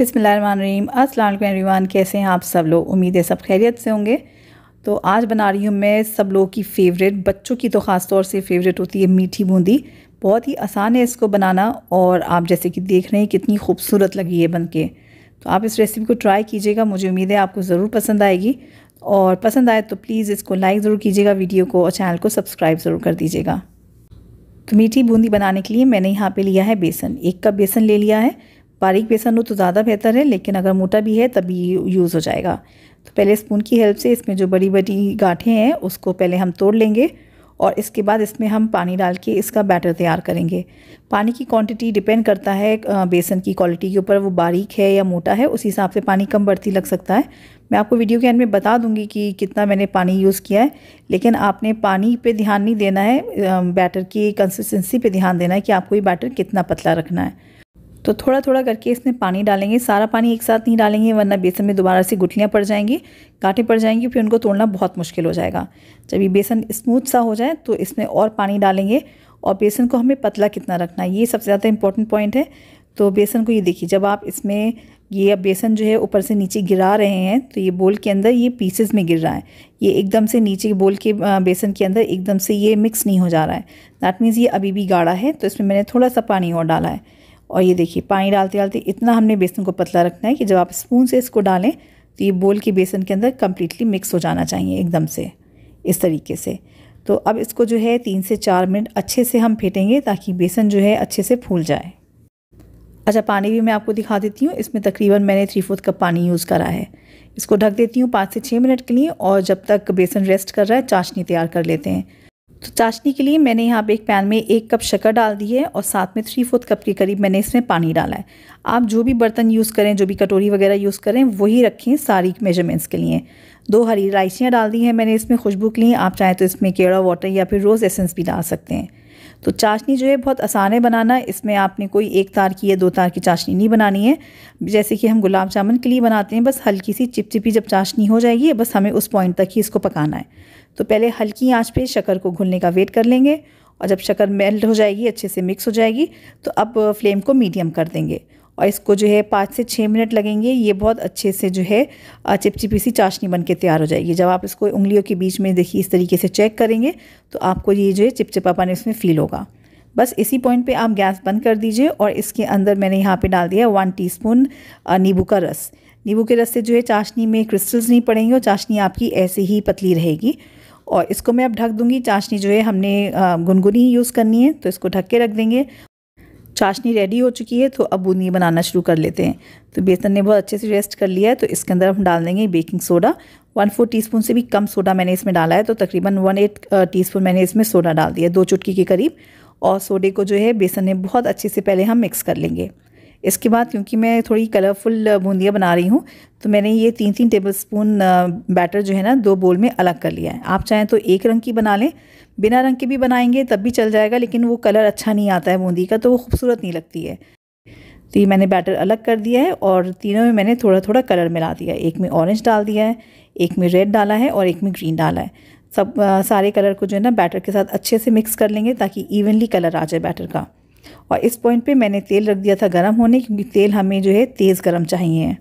बिसमीम असल एवरीवन कैसे हैं आप सब लोग उम्मीद है सब खैरियत से होंगे तो आज बना रही हूँ मैं सब लोगों की फ़ेवरेट बच्चों की तो ख़ास तौर से फ़ेवरेट होती है मीठी बूंदी बहुत ही आसान है इसको बनाना और आप जैसे कि देख रहे हैं कितनी खूबसूरत लगी है बन के तो आप इस रेसिपी को ट्राई कीजिएगा मुझे उम्मीद है आपको ज़रूर पसंद आएगी और पसंद आए तो प्लीज़ इसको लाइक ज़रूर कीजिएगा वीडियो को और चैनल को सब्सक्राइब ज़रूर कर दीजिएगा तो मीठी बूंदी बनाने के लिए मैंने यहाँ पर लिया है बेसन एक कप बेसन ले लिया है बारीक बेसन हो तो ज़्यादा बेहतर है लेकिन अगर मोटा भी है तभी यूज़ हो जाएगा तो पहले स्पून की हेल्प से इसमें जो बड़ी बड़ी गांठें हैं उसको पहले हम तोड़ लेंगे और इसके बाद इसमें हम पानी डाल के इसका बैटर तैयार करेंगे पानी की क्वांटिटी डिपेंड करता है बेसन की क्वालिटी के ऊपर वो बारीक है या मोटा है उस हिसाब से पानी कम बढ़ती लग सकता है मैं आपको वीडियो के एंड में बता दूंगी कि कितना मैंने पानी यूज़ किया है लेकिन आपने पानी पे ध्यान नहीं देना है बैटर की कंसिस्टेंसी पर ध्यान देना है कि आपको ये बैटर कितना पतला रखना है तो थोड़ा थोड़ा करके इसमें पानी डालेंगे सारा पानी एक साथ नहीं डालेंगे वरना बेसन में दोबारा से गुटलियाँ पड़ जाएंगी कांटे पड़ जाएंगे फिर उनको तोड़ना बहुत मुश्किल हो जाएगा जब ये बेसन स्मूथ सा हो जाए तो इसमें और पानी डालेंगे और बेसन को हमें पतला कितना रखना है ये सबसे ज़्यादा इंपॉर्टेंट पॉइंट है तो बेसन को ये देखिए जब आप इसमें ये अब बेसन जो है ऊपर से नीचे गिरा रहे हैं तो ये बोल के अंदर ये पीसेस में गिर रहा है ये एकदम से नीचे बोल के बेसन के अंदर एकदम से ये मिक्स नहीं हो जा रहा है दैट मीन्स ये अभी भी गाढ़ा है तो इसमें मैंने थोड़ा सा पानी और डाला है और ये देखिए पानी डालते डालते इतना हमने बेसन को पतला रखना है कि जब आप स्पून से इसको डालें तो ये बोल के बेसन के अंदर कम्प्लीटली मिक्स हो जाना चाहिए एकदम से इस तरीके से तो अब इसको जो है तीन से चार मिनट अच्छे से हम फेंटेंगे ताकि बेसन जो है अच्छे से फूल जाए अच्छा पानी भी मैं आपको दिखा देती हूँ इसमें तकरीबन मैंने थ्री फोर्थ कप पानी यूज़ करा है इसको ढक देती हूँ पाँच से छः मिनट के लिए और जब तक बेसन रेस्ट कर रहा है चाशनी तैयार कर लेते हैं तो चाशनी के लिए मैंने यहाँ पे एक पैन में एक कप शक्कर डाल दी है और साथ में थ्री फोर्थ कप के करीब मैंने इसमें पानी डाला है आप जो भी बर्तन यूज़ करें जो भी कटोरी वगैरह यूज़ करें वही रखें सारी मेजरमेंट्स के लिए दो हरी इलायचियाँ डाल दी हैं मैंने इसमें खुशबू के लिए आप चाहें तो इसमें केड़ा वाटर या फिर रोज़ एसेंस भी डाल सकते हैं तो चाशनी जो है बहुत आसान है बनाना इसमें आपने कोई एक तार की या दो तार की चाशनी नहीं बनानी है जैसे कि हम गुलाब जामुन के लिए बनाते हैं बस हल्की सी चिपचिपी जब चाशनी हो जाएगी बस हमें उस पॉइंट तक ही इसको पकाना है तो पहले हल्की आंच पे शक्कर को घुलने का वेट कर लेंगे और जब शक्कर मेल्ट हो जाएगी अच्छे से मिक्स हो जाएगी तो अब फ्लेम को मीडियम कर देंगे और इसको जो है पाँच से छः मिनट लगेंगे ये बहुत अच्छे से जो है चिपचिपी सी चाशनी बन के तैयार हो जाएगी जब आप इसको उंगलियों के बीच में देखिए इस तरीके से चेक करेंगे तो आपको ये जो है चिपचिपापन इसमें फ़ील होगा बस इसी पॉइंट पे आप गैस बंद कर दीजिए और इसके अंदर मैंने यहाँ पे डाल दिया वन टी नींबू का रस नींबू के रस से जो है चाशनी में क्रिस्टल्स नहीं पड़ेंगे और चाशनी आपकी ऐसे ही पतली रहेगी और इसको मैं अब ढक दूंगी चाशनी जो है हमने गुनगुनी ही यूज़ करनी है तो इसको ढक के रख देंगे चाशनी रेडी हो चुकी है तो अब बूंदी बनाना शुरू कर लेते हैं तो बेसन ने बहुत अच्छे से रेस्ट कर लिया है तो इसके अंदर हम डाल देंगे baking soda one four T से भी कम सोडा मैंने इसमें डाला है तो तकरीबन वन एट टी मैंने इसमें सोडा डाल दिया दो चुटकी के करीब और सोडे को जो है बेसन ने बहुत अच्छे से पहले हम मिक्स कर लेंगे इसके बाद क्योंकि मैं थोड़ी कलरफुल बूंदियाँ बना रही हूँ तो मैंने ये तीन तीन टेबल स्पून बैटर जो है ना दो बोल में अलग कर लिया है आप चाहें तो एक रंग की बना लें बिना रंग के भी बनाएंगे तब भी चल जाएगा लेकिन वो कलर अच्छा नहीं आता है बूंदी का तो वो खूबसूरत नहीं लगती है तो ये मैंने बैटर अलग कर दिया है और तीनों में मैंने थोड़ा थोड़ा कलर मिला दिया है एक में ऑरेंज डाल दिया है एक में रेड डाला है और एक में ग्रीन डाला है सब आ, सारे कलर को जो है ना बैटर के साथ अच्छे से मिक्स कर लेंगे ताकि इवनली कलर आ जाए बैटर का और इस पॉइंट पे मैंने तेल रख दिया था गर्म होने क्योंकि तेल हमें जो है तेज़ गर्म चाहिए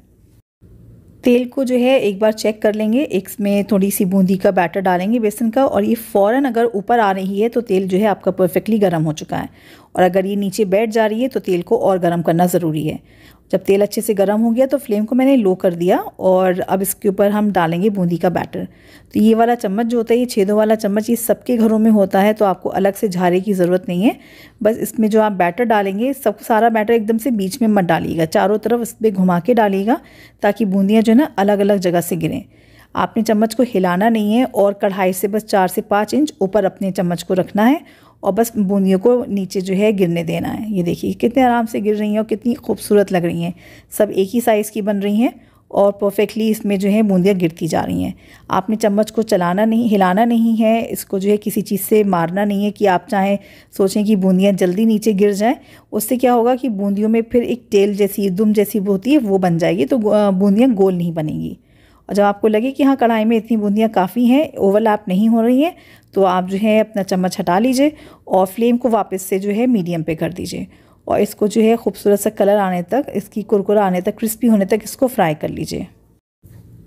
तेल को जो है एक बार चेक कर लेंगे इसमें थोड़ी सी बूंदी का बैटर डालेंगे बेसन का और ये फ़ौरन अगर ऊपर आ रही है तो तेल जो है आपका परफेक्टली गर्म हो चुका है और अगर ये नीचे बैठ जा रही है तो तेल को और गर्म करना ज़रूरी है जब तेल अच्छे से गर्म हो गया तो फ्लेम को मैंने लो कर दिया और अब इसके ऊपर हम डालेंगे बूंदी का बैटर तो ये वाला चम्मच जो होता है ये छेदों वाला चम्मच ये सबके घरों में होता है तो आपको अलग से झारे की ज़रूरत नहीं है बस इसमें जो आप बैटर डालेंगे सब सारा बैटर एकदम से बीच में मत डालिएगा चारों तरफ इस पर घुमा के डालिएगा ताकि बूंदियाँ जो है ना अलग अलग जगह से गिरें आपने चम्मच को हिलाना नहीं है और कढ़ाई से बस चार से पाँच इंच ऊपर अपने चम्मच को रखना है और बस बूंदियों को नीचे जो है गिरने देना है ये देखिए कितने आराम से गिर रही हैं और कितनी खूबसूरत लग रही हैं सब एक ही साइज़ की बन रही हैं और परफेक्टली इसमें जो है बूंदियाँ गिरती जा रही हैं आपने चम्मच को चलाना नहीं हिलाना नहीं है इसको जो है किसी चीज़ से मारना नहीं है कि आप चाहें सोचें कि बूंदियाँ जल्दी नीचे गिर जाएं उससे क्या होगा कि बूंदियों में फिर एक टेल जैसी दुम जैसी होती है वो बन जाएगी तो बूंदियाँ गोल नहीं बनेंगी और जब आपको लगे कि हाँ कढ़ाई में इतनी बूंदियाँ काफ़ी हैं ओवरलैप नहीं हो रही हैं तो आप जो है अपना चम्मच हटा लीजिए और फ्लेम को वापस से जो है मीडियम पे कर दीजिए और इसको जो है खूबसूरत सा कलर आने तक इसकी कुरकुरा आने तक क्रिस्पी होने तक इसको फ्राई कर लीजिए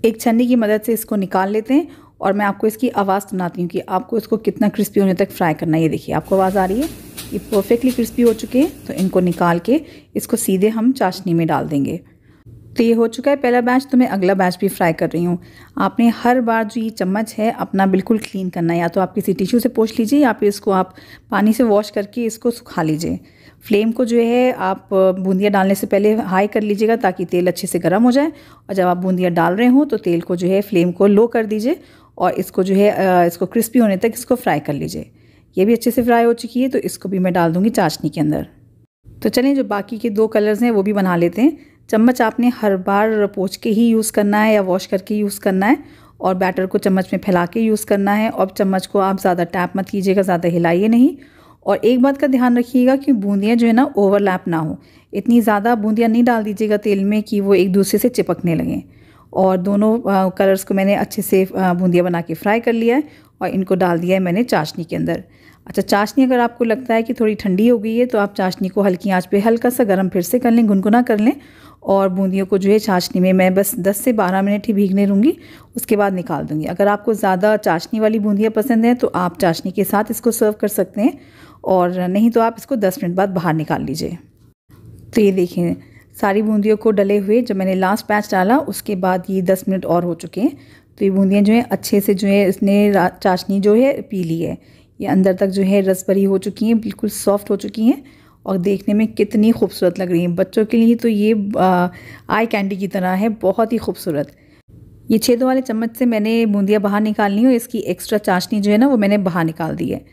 एक छन्नी की मदद से इसको निकाल लेते हैं और मैं आपको इसकी आवाज़ सुनाती हूँ कि आपको इसको कितना क्रिस्पी होने तक फ्राई करना है ये देखिए आपको आवाज़ आ रही है ये परफेक्टली क्रिस्पी हो चुके हैं तो इनको निकाल के इसको सीधे हम चाशनी में डाल देंगे तो ये हो चुका है पहला बैच तो मैं अगला बैच भी फ्राई कर रही हूँ आपने हर बार जो ये चम्मच है अपना बिल्कुल क्लीन करना है या तो आप किसी टिश्यू से पोछ लीजिए या फिर इसको आप पानी से वॉश करके इसको सुखा लीजिए फ्लेम को जो है आप बूंदिया डालने से पहले हाई कर लीजिएगा ताकि तेल अच्छे से गर्म हो जाए और जब आप बूंदिया डाल रहे हों तो तेल को जो है फ्लेम को लो कर दीजिए और इसको जो है इसको क्रिस्पी होने तक इसको फ्राई कर लीजिए ये भी अच्छे से फ्राई हो चुकी है तो इसको भी मैं डाल दूँगी चाशनी के अंदर तो चलें जो बाकी के दो कलर्स हैं वो भी बना लेते हैं चम्मच आपने हर बार पोच के ही यूज़ करना है या वॉश करके यूज़ करना है और बैटर को चम्मच में फैला के यूज़ करना है और चम्मच को आप ज़्यादा टैप मत कीजिएगा ज़्यादा हिलाइए नहीं और एक बात का ध्यान रखिएगा कि बूंदियाँ जो है ना ओवरलैप ना हो इतनी ज़्यादा बूंदियाँ नहीं डाल दीजिएगा तेल में कि वो एक दूसरे से चिपकने लगें और दोनों कलर्स को मैंने अच्छे से बूंदियाँ बना के फ्राई कर लिया है और इनको डाल दिया है मैंने चाशनी के अंदर अच्छा चाशनी अगर आपको लगता है कि थोड़ी ठंडी हो गई है तो आप चाशनी को हल्की आंच पे हल्का सा गर्म फिर से कर लें गुनगुना कर लें और बूंदियों को जो है चाशनी में मैं बस 10 से 12 मिनट ही भीगने लूँगी उसके बाद निकाल दूँगी अगर आपको ज़्यादा चाशनी वाली बूंदियाँ पसंद हैं तो आप चाशनी के साथ इसको सर्व कर सकते हैं और नहीं तो आप इसको दस मिनट बाद बाहर निकाल लीजिए तो ये देखें सारी बूंदियों को डले हुए जब मैंने लास्ट पैच डाला उसके बाद ये दस मिनट और हो चुके हैं तो ये बूंदियाँ जो हैं अच्छे से जो है इसने चाशनी जो है पी ली है ये अंदर तक जो है रस भरी हो चुकी हैं बिल्कुल सॉफ्ट हो चुकी हैं और देखने में कितनी खूबसूरत लग रही हैं बच्चों के लिए तो ये आई कैंडी की तरह है बहुत ही खूबसूरत ये छेदों वाले चम्मच से मैंने बूंदियाँ बाहर निकाल ली और इसकी एक्स्ट्रा चाशनी जो है ना वो मैंने बाहर निकाल दी है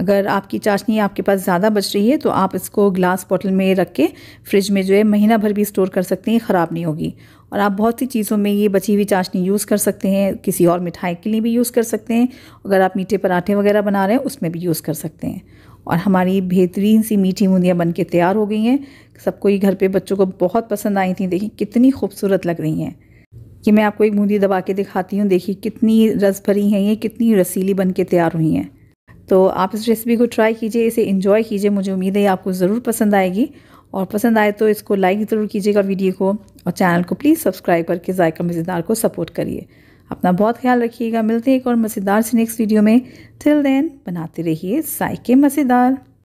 अगर आपकी चाशनी आपके पास ज़्यादा बच रही है तो आप इसको ग्लास बॉटल में रख के फ्रिज में जो है महीना भर भी स्टोर कर सकते हैं ख़राब नहीं होगी और आप बहुत सी चीज़ों में ये बची हुई चाशनी यूज़ कर सकते हैं किसी और मिठाई के लिए भी यूज़ कर सकते हैं अगर आप मीठे पराठे वगैरह बना रहे हैं उसमें भी यूज़ कर सकते हैं और हमारी बेहतरीन सी मीठी बूंदियाँ बन के तैयार हो गई हैं सबको ये घर पर बच्चों को बहुत पसंद आई थी देखिए कितनी खूबसूरत लग रही हैं कि मैं आपको एक बूंदी दबा के दिखाती हूँ देखिए कितनी रस भरी हैं ये कितनी रसीली बन के तैयार हुई हैं तो आप इस रेसिपी को ट्राई कीजिए इसे इन्जॉय कीजिए मुझे उम्मीद है आपको ज़रूर पसंद आएगी और पसंद आए तो इसको लाइक ज़रूर कीजिएगा वीडियो को और चैनल को प्लीज़ सब्सक्राइब करके जायका मज़ेदार को सपोर्ट करिए अपना बहुत ख्याल रखिएगा मिलते हैं एक और मज़ेदार से नेक्स्ट वीडियो में टिल देन बनाते रहिए जायके मज़ेदार